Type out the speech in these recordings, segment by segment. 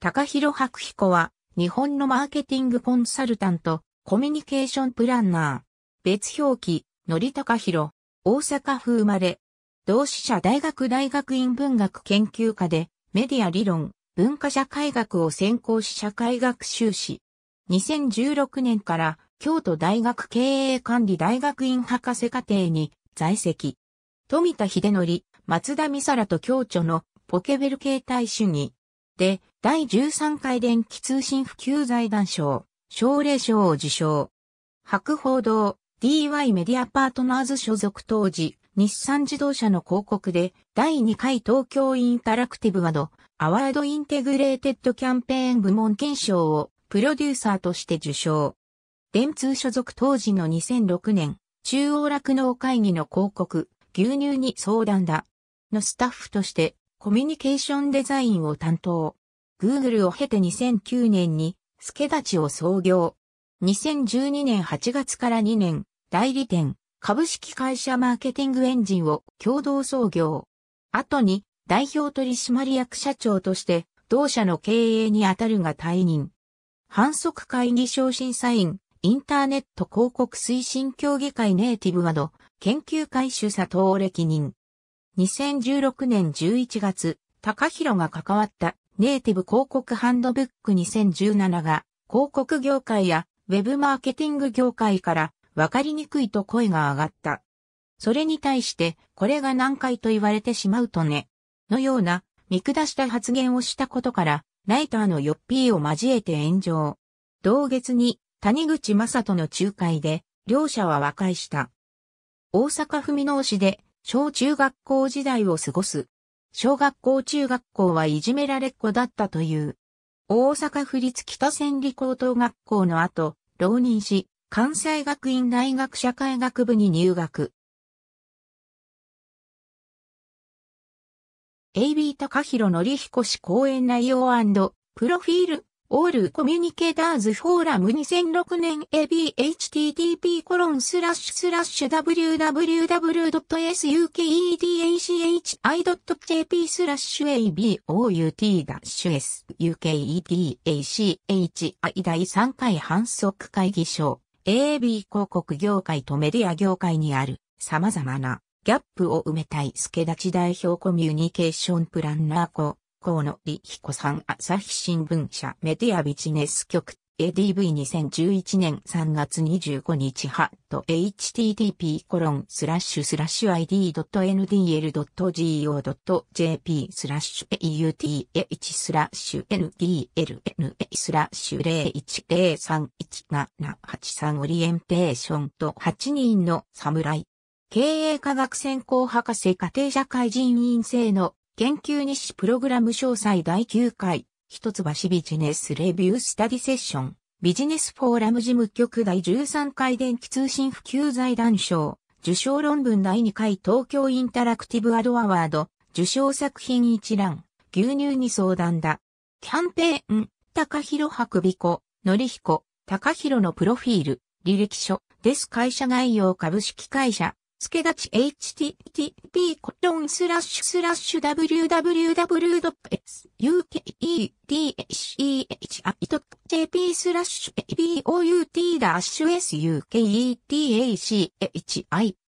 高弘博彦は、日本のマーケティングコンサルタント、コミュニケーションプランナー、別表記、のりたかひろ、大阪府生まれ、同志社大学大学院文学研究科で、メディア理論、文化社会学を専攻し社会学修士。2016年から、京都大学経営管理大学院博士課程に在籍。富田秀則、松田美沙らと共著のポケベル形態主義、で、第13回電気通信普及財団賞、奨励賞を受賞。博報堂、DY メディアパートナーズ所属当時、日産自動車の広告で、第2回東京インタラクティブワド、アワードインテグレーテッドキャンペーン部門検証を、プロデューサーとして受賞。電通所属当時の2006年、中央酪農会議の広告、牛乳に相談だ。のスタッフとして、コミュニケーションデザインを担当。Google を経て2009年に、助立を創業。2012年8月から2年、代理店、株式会社マーケティングエンジンを共同創業。後に、代表取締役社長として、同社の経営にあたるが退任。反則会議昇進サイン、インターネット広告推進協議会ネイティブなど、研究会主査等歴任。2016年11月、高弘が関わったネイティブ広告ハンドブック2017が広告業界やウェブマーケティング業界から分かりにくいと声が上がった。それに対して、これが難解と言われてしまうとね、のような見下した発言をしたことから、ライターのヨッピーを交えて炎上。同月に谷口正人の仲介で、両者は和解した。大阪文箕市で小中学校時代を過ごす。小学校中学校はいじめられっ子だったという。大阪府立北千里高等学校の後、浪人し、関西学院大学社会学部に入学。AB 高弘ひ彦氏講演内容プロフィールオールコミュニケーターズフォーラム2006年 abhttp コロンスラッシュスラッシュ www.sukedchi.jp スラッシュ about-sukedchi 第3回反則会議所 AB 広告業界とメディア業界にある様々なギャップを埋めたい助立代表コミュニケーションプランナー子河野理彦さん朝日新聞社メディアビジネス局 ADV2011 年3月25日ハット http コロンスラッシュスラッシュ id.ndl.go.jp スラッシュ auth スラッシュ ndlna スラッシュ01031783オリエンテーションと8人の侍経営科学専攻博士家庭社会人員制の研究日誌プログラム詳細第9回、一橋ビジネスレビュースタディセッション、ビジネスフォーラム事務局第13回電気通信普及財団賞、受賞論文第2回東京インタラクティブアドアワード、受賞作品一覧、牛乳に相談だ。キャンペーン、高広博美子、のりひこ、高広のプロフィール、履歴書、です会社概要株式会社、つけがち http コロンスラッシュスラッシュ w w w s u k e t i c h j p スラッシュ bout ダッシュ suketech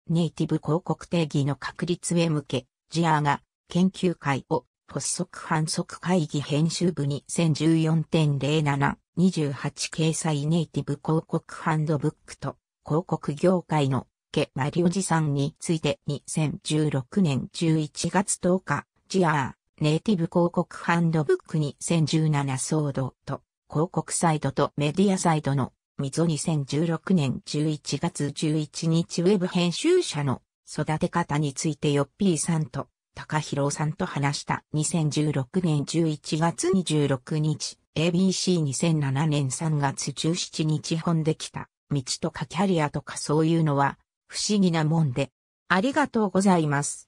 ネイティブ広告定義の確立へ向け、ジアーが研究会を発足反則会議編集部に2014.07 28掲載ネイティブ広告ハンドブックと広告業界の家マリおじさんについて2016年11月10日、ジアー、ネイティブ広告ハンドブック2017騒動と、広告サイトとメディアサイトの、溝2016年11月11日ウェブ編集者の育て方についてヨッピーさんと、高弘さんと話した2016年11月26日、ABC2007 年3月17日本できた、道とかキャリアとかそういうのは、不思議なもんで。ありがとうございます。